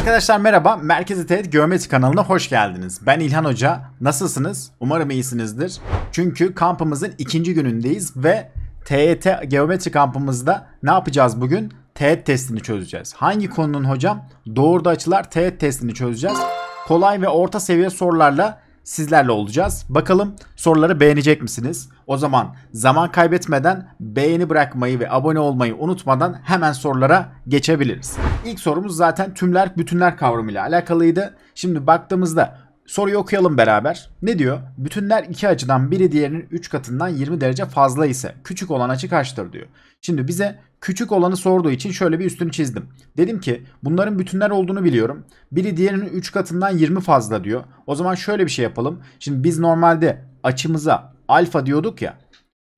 Arkadaşlar merhaba, Merkezi Teğet Geometri kanalına hoş geldiniz. Ben İlhan Hoca, nasılsınız? Umarım iyisinizdir. Çünkü kampımızın ikinci günündeyiz ve TET Geometri kampımızda ne yapacağız bugün? Teğet testini çözeceğiz. Hangi konunun hocam? Doğruda açılar teğet testini çözeceğiz. Kolay ve orta seviye sorularla sizlerle olacağız. Bakalım soruları beğenecek misiniz? O zaman zaman kaybetmeden beğeni bırakmayı ve abone olmayı unutmadan hemen sorulara geçebiliriz. İlk sorumuz zaten tümler bütünler kavramıyla alakalıydı. Şimdi baktığımızda Soruyu okuyalım beraber. Ne diyor? Bütünler iki açıdan biri diğerinin 3 katından 20 derece fazla ise küçük olan açı kaçtır diyor. Şimdi bize küçük olanı sorduğu için şöyle bir üstünü çizdim. Dedim ki bunların bütünler olduğunu biliyorum. Biri diğerinin 3 katından 20 fazla diyor. O zaman şöyle bir şey yapalım. Şimdi biz normalde açımıza alfa diyorduk ya.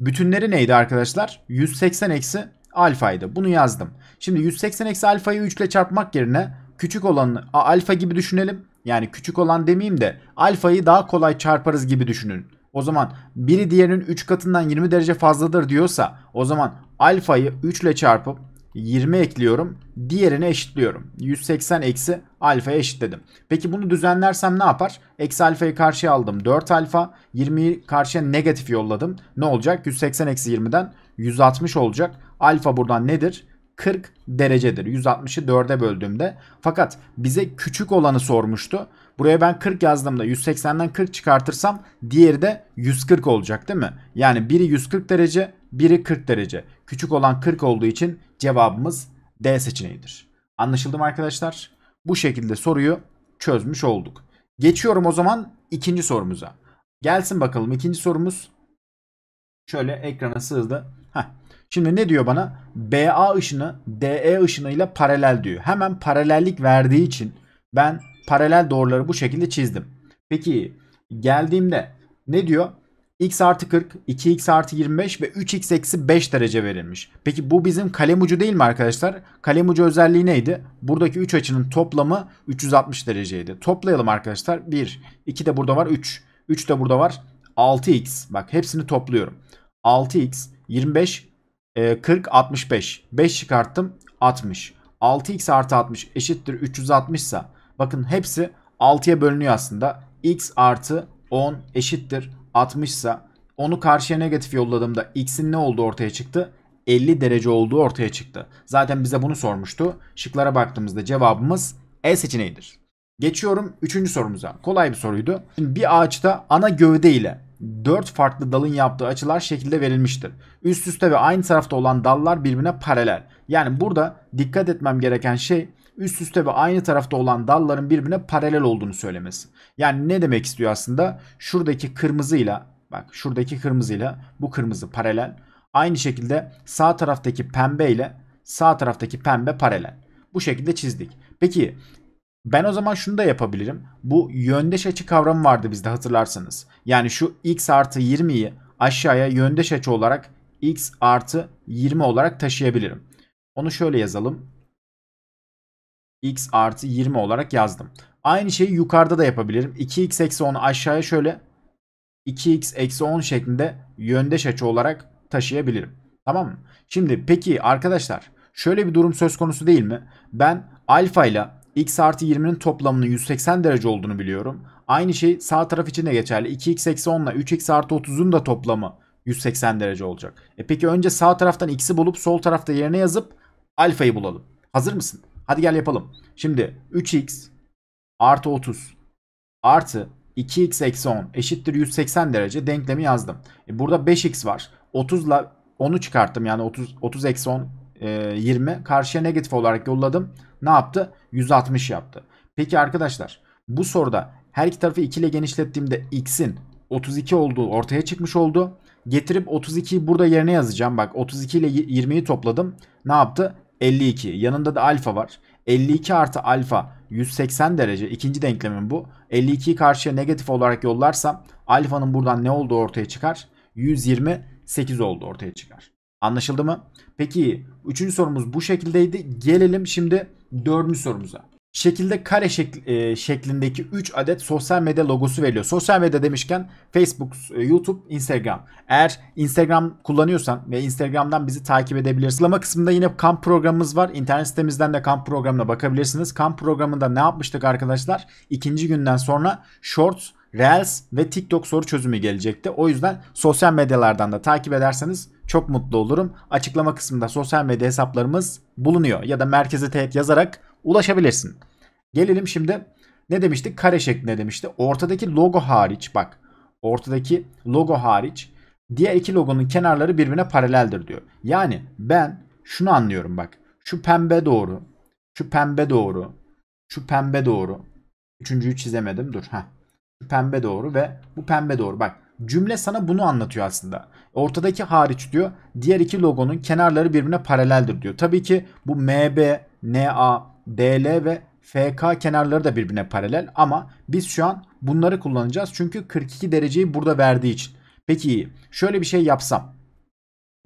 Bütünleri neydi arkadaşlar? 180 eksi alfaydı. Bunu yazdım. Şimdi 180 eksi alfayı 3 ile çarpmak yerine küçük olanı alfa gibi düşünelim. Yani küçük olan demeyeyim de alfayı daha kolay çarparız gibi düşünün. O zaman biri diğerinin 3 katından 20 derece fazladır diyorsa o zaman alfayı 3 ile çarpıp 20 ekliyorum. Diğerine eşitliyorum. 180 eksi alfaya eşitledim. Peki bunu düzenlersem ne yapar? Eksi alfayı karşıya aldım. 4 alfa. 20'yi karşıya negatif yolladım. Ne olacak? 180 eksi 20'den 160 olacak. Alfa buradan nedir? 40 derecedir. 160'ı 4'e böldüğümde. Fakat bize küçük olanı sormuştu. Buraya ben 40 yazdığımda 180'den 40 çıkartırsam diğeri de 140 olacak değil mi? Yani biri 140 derece, biri 40 derece. Küçük olan 40 olduğu için cevabımız D seçeneğidir. Anlaşıldı mı arkadaşlar? Bu şekilde soruyu çözmüş olduk. Geçiyorum o zaman ikinci sorumuza. Gelsin bakalım ikinci sorumuz. Şöyle ekrana sığdı. Heh. Şimdi ne diyor bana? BA ışını DE ışınıyla paralel diyor. Hemen paralellik verdiği için ben paralel doğruları bu şekilde çizdim. Peki geldiğimde ne diyor? x artı 40, 2x artı 25 ve 3x eksi 5 derece verilmiş. Peki bu bizim kalem ucu değil mi arkadaşlar? Kalem ucu özelliği neydi? Buradaki 3 açının toplamı 360 dereceydi. Toplayalım arkadaşlar. 1, 2 de burada var 3. 3 de burada var 6x. Bak hepsini topluyorum. 6x, 25, e, 40 65. 5 çıkarttım 60. 6x artı 60 eşittir 360 ise bakın hepsi 6'ya bölünüyor aslında. x artı 10 eşittir 60 ise onu karşıya negatif yolladığımda x'in ne olduğu ortaya çıktı? 50 derece olduğu ortaya çıktı. Zaten bize bunu sormuştu. Şıklara baktığımızda cevabımız E seçeneğidir. Geçiyorum 3. sorumuza. Kolay bir soruydu. Şimdi bir ağaçta ana gövde ile 4 farklı dalın yaptığı açılar şekilde verilmiştir. Üst üste ve aynı tarafta olan dallar birbirine paralel. Yani burada dikkat etmem gereken şey üst üste ve aynı tarafta olan dalların birbirine paralel olduğunu söylemesi. Yani ne demek istiyor aslında? Şuradaki kırmızıyla bak şuradaki kırmızıyla bu kırmızı paralel. Aynı şekilde sağ taraftaki pembe ile sağ taraftaki pembe paralel. Bu şekilde çizdik. Peki ben o zaman şunu da yapabilirim. Bu yöndeş açı kavramı vardı bizde hatırlarsanız. Yani şu x artı 20'yi aşağıya yöndeş açı olarak x artı 20 olarak taşıyabilirim. Onu şöyle yazalım. x artı 20 olarak yazdım. Aynı şeyi yukarıda da yapabilirim. 2x eksi 10 aşağıya şöyle 2x eksi 10 şeklinde yöndeş açı olarak taşıyabilirim. Tamam mı? Şimdi peki arkadaşlar şöyle bir durum söz konusu değil mi? Ben alfa ile x artı 20'nin toplamının 180 derece olduğunu biliyorum. Aynı şey sağ taraf için de geçerli. 2x eksi 10 ile 3x artı 30'un da toplamı 180 derece olacak. E peki önce sağ taraftan x'i bulup sol tarafta yerine yazıp alfayı bulalım. Hazır mısın? Hadi gel yapalım. Şimdi 3x artı 30 artı 2x eksi 10 eşittir 180 derece denklemi yazdım. E burada 5x var. 30 ile 10'u çıkarttım yani 30 eksi 10 e, 20 karşıya negatif olarak yolladım. Ne yaptı? 160 yaptı. Peki arkadaşlar bu soruda her iki tarafı 2 ile genişlettiğimde x'in 32 olduğu ortaya çıkmış oldu. Getirip 32'yi burada yerine yazacağım. Bak 32 ile 20'yi topladım. Ne yaptı? 52. Yanında da alfa var. 52 artı alfa 180 derece. ikinci denklemin bu. 52'yi karşıya negatif olarak yollarsam alfanın buradan ne olduğu ortaya çıkar? 128 oldu ortaya çıkar. Anlaşıldı mı? Peki 3. sorumuz bu şekildeydi. Gelelim şimdi Dördüncü sorumuza. Şekilde kare şekli, e, şeklindeki 3 adet sosyal medya logosu veriliyor. Sosyal medya demişken Facebook, e, YouTube, Instagram. Eğer Instagram kullanıyorsan ve Instagram'dan bizi takip edebilirsin. Sıralama kısmında yine kamp programımız var. İnternet sitemizden de kamp programına bakabilirsiniz. Kamp programında ne yapmıştık arkadaşlar? İkinci günden sonra Shorts Reels ve TikTok soru çözümü gelecekti. O yüzden sosyal medyalardan da takip ederseniz çok mutlu olurum. Açıklama kısmında sosyal medya hesaplarımız bulunuyor. Ya da merkeze teyit yazarak ulaşabilirsin. Gelelim şimdi ne demiştik? Kare şeklinde demişti. Ortadaki logo hariç bak. Ortadaki logo hariç diğer iki logonun kenarları birbirine paraleldir diyor. Yani ben şunu anlıyorum bak. Şu pembe doğru. Şu pembe doğru. Şu pembe doğru. Üçüncüyü çizemedim. Dur. Ha. Şu pembe doğru ve bu pembe doğru. Bak Cümle sana bunu anlatıyor aslında. Ortadaki hariç diyor. Diğer iki logonun kenarları birbirine paraleldir diyor. Tabii ki bu MB, NA, DL ve FK kenarları da birbirine paralel ama biz şu an bunları kullanacağız. Çünkü 42 dereceyi burada verdiği için. Peki şöyle bir şey yapsam.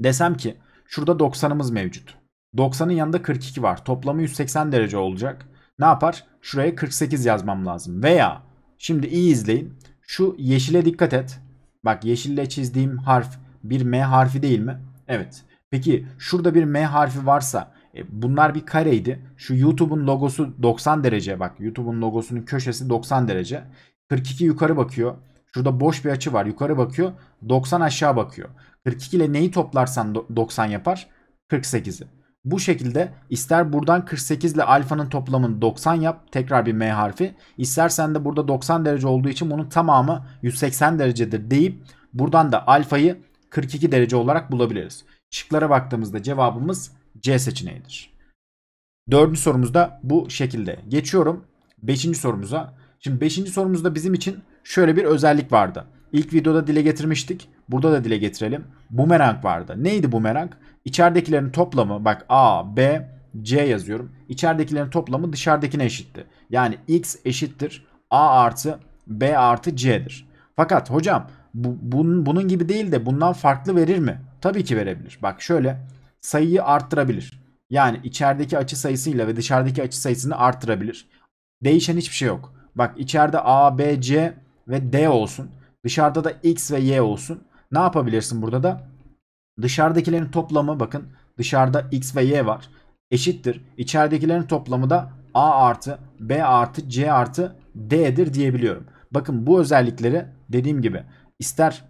Desem ki şurada 90'ımız mevcut. 90'ın yanında 42 var. Toplamı 180 derece olacak. Ne yapar? Şuraya 48 yazmam lazım. Veya şimdi iyi izleyin. Şu yeşile dikkat et. Bak yeşille çizdiğim harf bir M harfi değil mi? Evet. Peki şurada bir M harfi varsa e, bunlar bir kareydi. Şu YouTube'un logosu 90 derece. Bak YouTube'un logosunun köşesi 90 derece. 42 yukarı bakıyor. Şurada boş bir açı var. Yukarı bakıyor. 90 aşağı bakıyor. 42 ile neyi toplarsan 90 yapar? 48'i. Bu şekilde ister buradan 48 ile alfanın toplamını 90 yap. Tekrar bir M harfi. İstersen de burada 90 derece olduğu için bunun tamamı 180 derecedir deyip buradan da alfayı 42 derece olarak bulabiliriz. Şıklara baktığımızda cevabımız C seçeneğidir. Dördüncü sorumuz da bu şekilde. Geçiyorum beşinci sorumuza. Şimdi beşinci sorumuzda bizim için şöyle bir özellik vardı. İlk videoda dile getirmiştik. Burada da dile getirelim. Bumerang vardı. Neydi bumerang? İçeridekilerin toplamı bak A, B, C yazıyorum. İçeridekilerin toplamı dışarıdakine eşitti. Yani X eşittir A artı B artı C'dir. Fakat hocam bu, bunun, bunun gibi değil de bundan farklı verir mi? Tabii ki verebilir. Bak şöyle sayıyı arttırabilir. Yani içerideki açı sayısıyla ve dışarıdaki açı sayısını arttırabilir. Değişen hiçbir şey yok. Bak içeride A, B, C ve D olsun. Dışarıda da x ve y olsun. Ne yapabilirsin burada da? Dışarıdakilerin toplamı bakın dışarıda x ve y var. Eşittir. İçeridekilerin toplamı da a artı b artı c artı d'dir diyebiliyorum. Bakın bu özellikleri dediğim gibi ister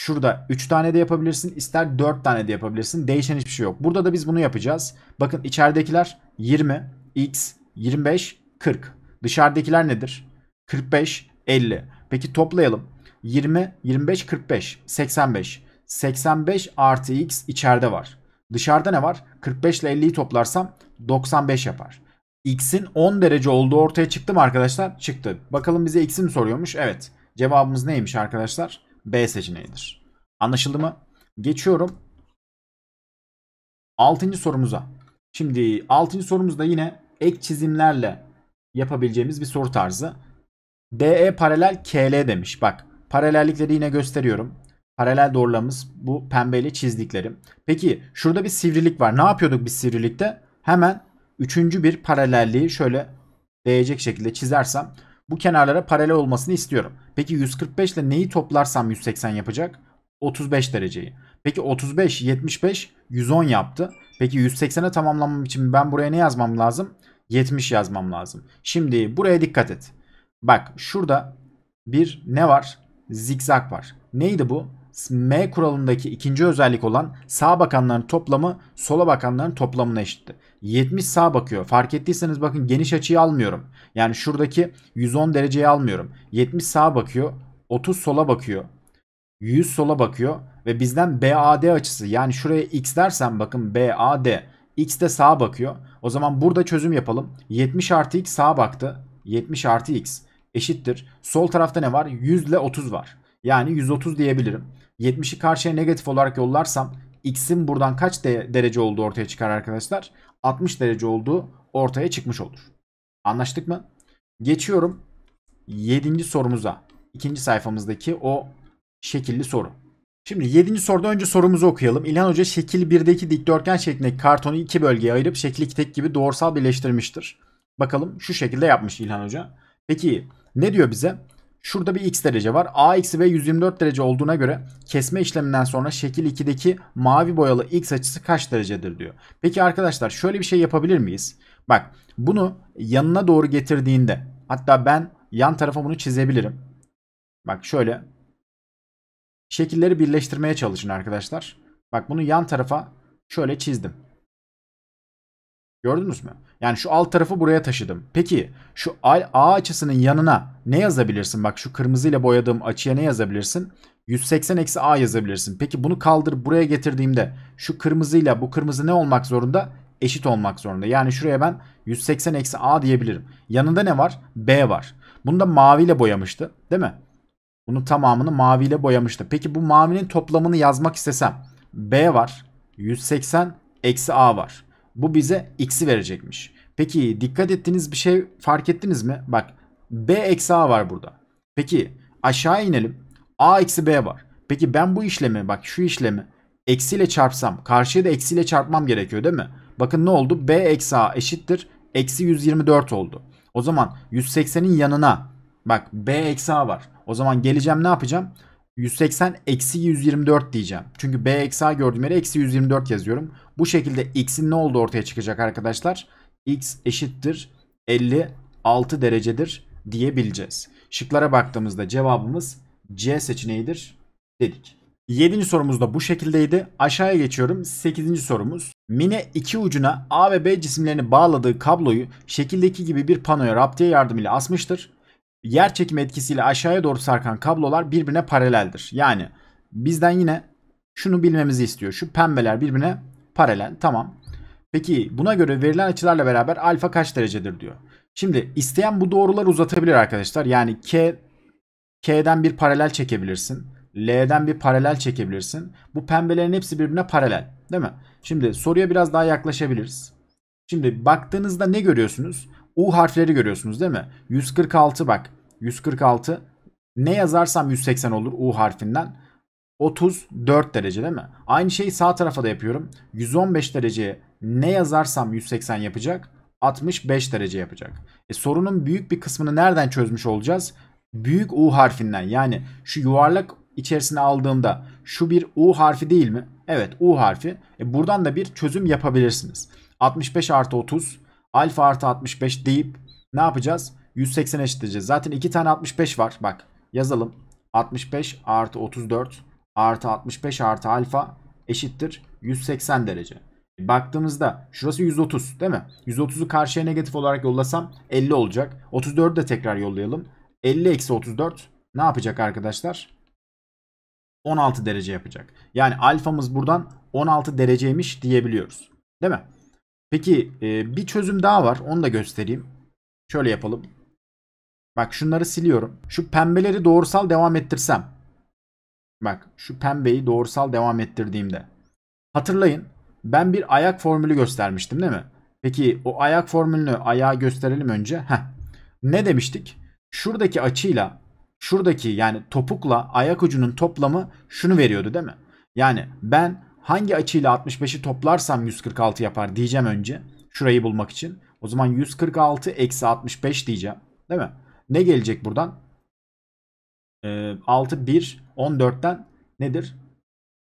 Şurada 3 tane de yapabilirsin. ister 4 tane de yapabilirsin. Değişen hiçbir şey yok. Burada da biz bunu yapacağız. Bakın içeridekiler 20, x, 25, 40. Dışarıdakiler nedir? 45, 50. Peki toplayalım. 20, 25, 45, 85. 85 artı x içeride var. Dışarıda ne var? 45 ile 50'yi toplarsam 95 yapar. X'in 10 derece olduğu ortaya çıktı mı arkadaşlar? Çıktı. Bakalım bize X'i mi soruyormuş? Evet. Cevabımız neymiş arkadaşlar? B seçeneğidir. Anlaşıldı mı? Geçiyorum. 6. sorumuza. Şimdi 6. sorumuzda yine ek çizimlerle yapabileceğimiz bir soru tarzı. DE paralel KL demiş. Bak Paralellikleri yine gösteriyorum. Paralel doğrulamamız bu pembeyle çizdiklerim. Peki şurada bir sivrilik var. Ne yapıyorduk biz sivrilikte? Hemen üçüncü bir paralelliği şöyle değecek şekilde çizersem bu kenarlara paralel olmasını istiyorum. Peki 145 ile neyi toplarsam 180 yapacak? 35 dereceyi. Peki 35, 75, 110 yaptı. Peki 180'e tamamlamam için ben buraya ne yazmam lazım? 70 yazmam lazım. Şimdi buraya dikkat et. Bak şurada bir ne var? zikzak var. Neydi bu? M kuralındaki ikinci özellik olan sağ bakanların toplamı sola bakanların toplamına eşitti. 70 sağ bakıyor. Fark ettiyseniz bakın geniş açıyı almıyorum. Yani şuradaki 110 dereceyi almıyorum. 70 sağ bakıyor. 30 sola bakıyor. 100 sola bakıyor. Ve bizden BAD açısı yani şuraya X dersen bakın BAD. X de sağa bakıyor. O zaman burada çözüm yapalım. 70 artı X sağa baktı. 70 artı X eşittir. Sol tarafta ne var? 100 ile 30 var. Yani 130 diyebilirim. 70'i karşıya negatif olarak yollarsam x'in buradan kaç de derece olduğu ortaya çıkar arkadaşlar? 60 derece olduğu ortaya çıkmış olur. Anlaştık mı? Geçiyorum 7. sorumuza. 2. sayfamızdaki o şekilli soru. Şimdi 7. soruda önce sorumuzu okuyalım. İlhan Hoca şekil 1'deki dikdörtgen şeklindeki kartonu iki bölgeye ayırıp şekli tek gibi doğrusal birleştirmiştir. Bakalım şu şekilde yapmış İlhan Hoca. Peki ne diyor bize? Şurada bir x derece var. a x ve 124 derece olduğuna göre kesme işleminden sonra şekil 2'deki mavi boyalı x açısı kaç derecedir diyor. Peki arkadaşlar şöyle bir şey yapabilir miyiz? Bak bunu yanına doğru getirdiğinde hatta ben yan tarafa bunu çizebilirim. Bak şöyle şekilleri birleştirmeye çalışın arkadaşlar. Bak bunu yan tarafa şöyle çizdim. Gördünüz mü? Yani şu alt tarafı buraya taşıdım. Peki şu A açısının yanına ne yazabilirsin? Bak şu kırmızıyla boyadığım açıya ne yazabilirsin? 180 eksi A yazabilirsin. Peki bunu kaldır buraya getirdiğimde şu kırmızıyla bu kırmızı ne olmak zorunda? Eşit olmak zorunda. Yani şuraya ben 180 eksi A diyebilirim. Yanında ne var? B var. Bunu da maviyle boyamıştı değil mi? Bunun tamamını maviyle boyamıştı. Peki bu mavinin toplamını yazmak istesem. B var. 180 eksi A var. Bu bize x'i verecekmiş. Peki dikkat ettiğiniz bir şey fark ettiniz mi? Bak b eksi a var burada. Peki aşağı inelim. a eksi b var. Peki ben bu işlemi bak şu işlemi eksiyle çarpsam karşıya da eksiyle çarpmam gerekiyor değil mi? Bakın ne oldu? b eksi a eşittir. Eksi 124 oldu. O zaman 180'in yanına bak b eksi a var. O zaman geleceğim ne yapacağım? 180 eksi 124 diyeceğim. Çünkü b eksi a gördüğüm yere eksi 124 yazıyorum. Bu şekilde x'in ne olduğu ortaya çıkacak arkadaşlar. x eşittir 56 derecedir diyebileceğiz. Şıklara baktığımızda cevabımız C seçeneğidir dedik. 7. sorumuz da bu şekildeydi. Aşağıya geçiyorum. 8. sorumuz. Mine iki ucuna A ve B cisimlerini bağladığı kabloyu şekildeki gibi bir panoya raptiye yardımıyla asmıştır yer çekimi etkisiyle aşağıya doğru sarkan kablolar birbirine paraleldir. Yani bizden yine şunu bilmemizi istiyor. Şu pembeler birbirine paralel. Tamam. Peki buna göre verilen açılarla beraber alfa kaç derecedir diyor. Şimdi isteyen bu doğruları uzatabilir arkadaşlar. Yani K K'den bir paralel çekebilirsin. L'den bir paralel çekebilirsin. Bu pembelerin hepsi birbirine paralel. Değil mi? Şimdi soruya biraz daha yaklaşabiliriz. Şimdi baktığınızda ne görüyorsunuz? U harfleri görüyorsunuz değil mi? 146 bak. 146. Ne yazarsam 180 olur U harfinden. 34 derece değil mi? Aynı şeyi sağ tarafa da yapıyorum. 115 dereceye ne yazarsam 180 yapacak. 65 derece yapacak. E, sorunun büyük bir kısmını nereden çözmüş olacağız? Büyük U harfinden yani şu yuvarlak içerisine aldığımda şu bir U harfi değil mi? Evet U harfi. E, buradan da bir çözüm yapabilirsiniz. 65 artı 30 alfa artı 65 deyip ne yapacağız? 180 eşitleyeceğiz. Zaten 2 tane 65 var. Bak yazalım. 65 artı 34 artı 65 artı alfa eşittir 180 derece. Baktığımızda şurası 130 değil mi? 130'u karşıya negatif olarak yollasam 50 olacak. 34'ü de tekrar yollayalım. 50 eksi 34 ne yapacak arkadaşlar? 16 derece yapacak. Yani alfamız buradan 16 dereceymiş diyebiliyoruz. Değil mi? Peki e, bir çözüm daha var. Onu da göstereyim. Şöyle yapalım. Bak şunları siliyorum. Şu pembeleri doğrusal devam ettirsem. Bak şu pembeyi doğrusal devam ettirdiğimde. Hatırlayın ben bir ayak formülü göstermiştim değil mi? Peki o ayak formülünü ayağa gösterelim önce. Heh. Ne demiştik? Şuradaki açıyla şuradaki yani topukla ayak ucunun toplamı şunu veriyordu değil mi? Yani ben Hangi açıyla 65'i toplarsam 146 yapar diyeceğim önce. Şurayı bulmak için. O zaman 146 eksi 65 diyeceğim. Değil mi? Ne gelecek buradan? Ee, 6, 1, 14'ten nedir?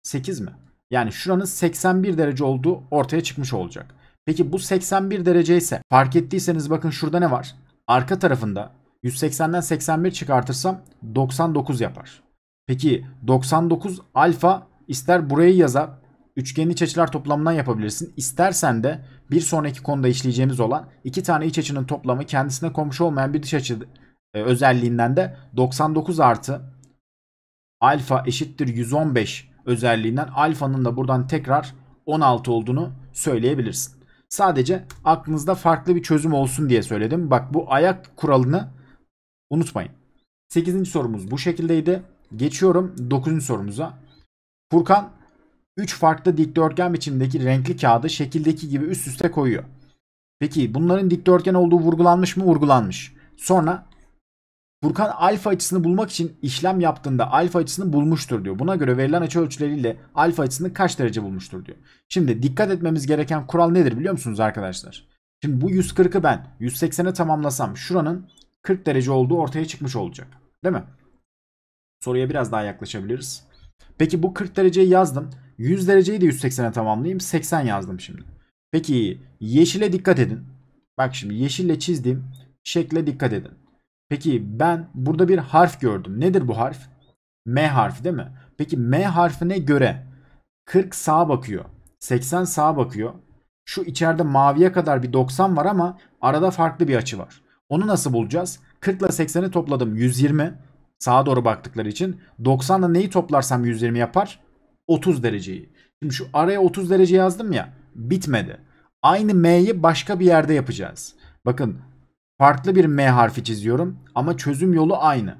8 mi? Yani şuranın 81 derece olduğu ortaya çıkmış olacak. Peki bu 81 derece ise fark ettiyseniz bakın şurada ne var? Arka tarafında 180'den 81 çıkartırsam 99 yapar. Peki 99 alfa ister burayı yazar Üçgenin iç açılar toplamından yapabilirsin. İstersen de bir sonraki konuda işleyeceğimiz olan iki tane iç açının toplamı kendisine komşu olmayan bir dış açı e, özelliğinden de 99 artı alfa eşittir 115 özelliğinden alfanın da buradan tekrar 16 olduğunu söyleyebilirsin. Sadece aklınızda farklı bir çözüm olsun diye söyledim. Bak bu ayak kuralını unutmayın. 8. sorumuz bu şekildeydi. Geçiyorum 9. sorumuza. Furkan 3 farklı dikdörtgen biçimindeki renkli kağıdı şekildeki gibi üst üste koyuyor. Peki bunların dikdörtgen olduğu vurgulanmış mı? Vurgulanmış. Sonra Furkan alfa açısını bulmak için işlem yaptığında alfa açısını bulmuştur diyor. Buna göre verilen açı ölçüleriyle alfa açısını kaç derece bulmuştur diyor. Şimdi dikkat etmemiz gereken kural nedir biliyor musunuz arkadaşlar? Şimdi bu 140'ı ben 180'e tamamlasam şuranın 40 derece olduğu ortaya çıkmış olacak. Değil mi? Soruya biraz daha yaklaşabiliriz. Peki bu 40 dereceyi yazdım. 100 dereceyi de 180'e tamamlayayım. 80 yazdım şimdi. Peki yeşile dikkat edin. Bak şimdi yeşille çizdiğim şekle dikkat edin. Peki ben burada bir harf gördüm. Nedir bu harf? M harfi değil mi? Peki M harfine göre 40 sağa bakıyor. 80 sağa bakıyor. Şu içeride maviye kadar bir 90 var ama arada farklı bir açı var. Onu nasıl bulacağız? 40 ile 80'i topladım 120 sağa doğru baktıkları için. 90 ile neyi toplarsam 120 yapar? 30 dereceyi. Şimdi şu araya 30 derece yazdım ya bitmedi. Aynı M'yi başka bir yerde yapacağız. Bakın farklı bir M harfi çiziyorum ama çözüm yolu aynı.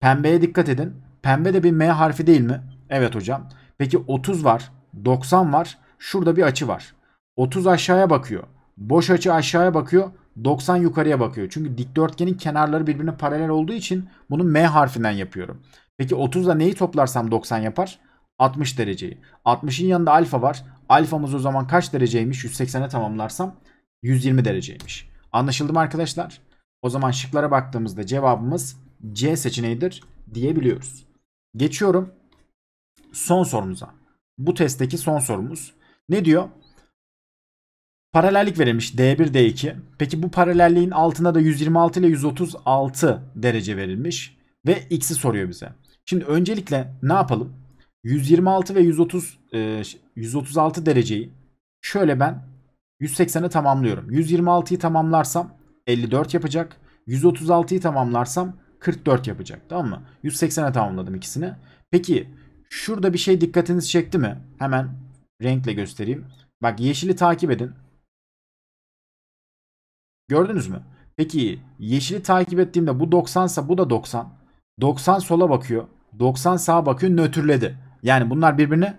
Pembeye dikkat edin. Pembe de bir M harfi değil mi? Evet hocam. Peki 30 var, 90 var. Şurada bir açı var. 30 aşağıya bakıyor. Boş açı aşağıya bakıyor. 90 yukarıya bakıyor. Çünkü dikdörtgenin kenarları birbirine paralel olduğu için bunu M harfinden yapıyorum. Peki 30'da neyi toplarsam 90 yapar? 60 dereceyi. 60'ın yanında alfa var. Alfamız o zaman kaç dereceymiş? 180'e tamamlarsam 120 dereceymiş. Anlaşıldı mı arkadaşlar? O zaman şıklara baktığımızda cevabımız C seçeneğidir diyebiliyoruz. Geçiyorum son sorumuza. Bu testteki son sorumuz. Ne diyor? Paralellik verilmiş D1 D2. Peki bu paralelliğin altına da 126 ile 136 derece verilmiş ve x'i soruyor bize. Şimdi öncelikle ne yapalım? 126 ve 130 e, 136 dereceyi şöyle ben 180'e tamamlıyorum. 126'yı tamamlarsam 54 yapacak. 136'yı tamamlarsam 44 yapacak. Tamam mı? 180'e tamamladım ikisini. Peki şurada bir şey dikkatinizi çekti mi? Hemen renkle göstereyim. Bak yeşili takip edin. Gördünüz mü? Peki yeşili takip ettiğimde bu 90 ise bu da 90. 90 sola bakıyor. 90 sağa bakıyor nötrledi. Yani bunlar birbirini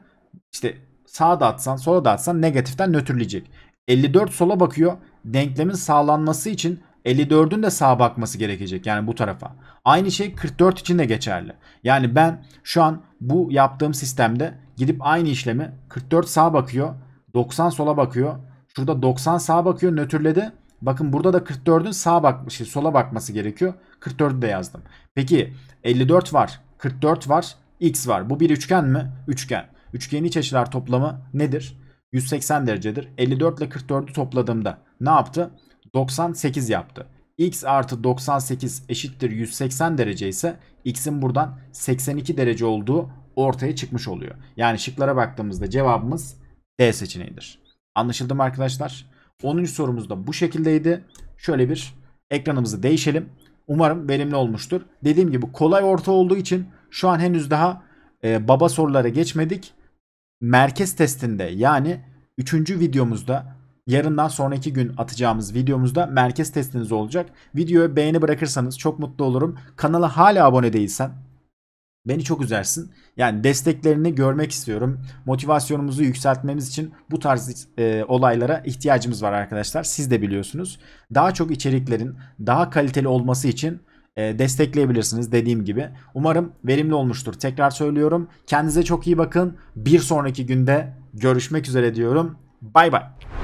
işte sağa da atsan sola da atsan negatiften nötrleyecek. 54 sola bakıyor. Denklemin sağlanması için 54'ün de sağa bakması gerekecek yani bu tarafa. Aynı şey 44 için de geçerli. Yani ben şu an bu yaptığım sistemde gidip aynı işlemi 44 sağa bakıyor, 90 sola bakıyor. Şurada 90 sağa bakıyor, nötrledi. Bakın burada da 44'ün sağa bakmış, sola bakması gerekiyor. 44'ü de yazdım. Peki 54 var, 44 var, x var. Bu bir üçgen mi? Üçgen. Üçgenin iç açılar toplamı nedir? 180 derecedir. 54 ile 44'ü topladığımda ne yaptı? 98 yaptı. x artı 98 eşittir 180 derece ise x'in buradan 82 derece olduğu ortaya çıkmış oluyor. Yani şıklara baktığımızda cevabımız D seçeneğidir. Anlaşıldı mı arkadaşlar? 10. sorumuz da bu şekildeydi. Şöyle bir ekranımızı değişelim. Umarım verimli olmuştur. Dediğim gibi kolay orta olduğu için şu an henüz daha e, baba sorulara geçmedik. Merkez testinde yani 3. videomuzda yarından sonraki gün atacağımız videomuzda merkez testiniz olacak. Videoya beğeni bırakırsanız çok mutlu olurum. Kanala hala abone değilsen beni çok üzersin. Yani desteklerini görmek istiyorum. Motivasyonumuzu yükseltmemiz için bu tarz e, olaylara ihtiyacımız var arkadaşlar. Siz de biliyorsunuz. Daha çok içeriklerin daha kaliteli olması için e, destekleyebilirsiniz dediğim gibi. Umarım verimli olmuştur. Tekrar söylüyorum. Kendinize çok iyi bakın. Bir sonraki günde görüşmek üzere diyorum. Bay bay.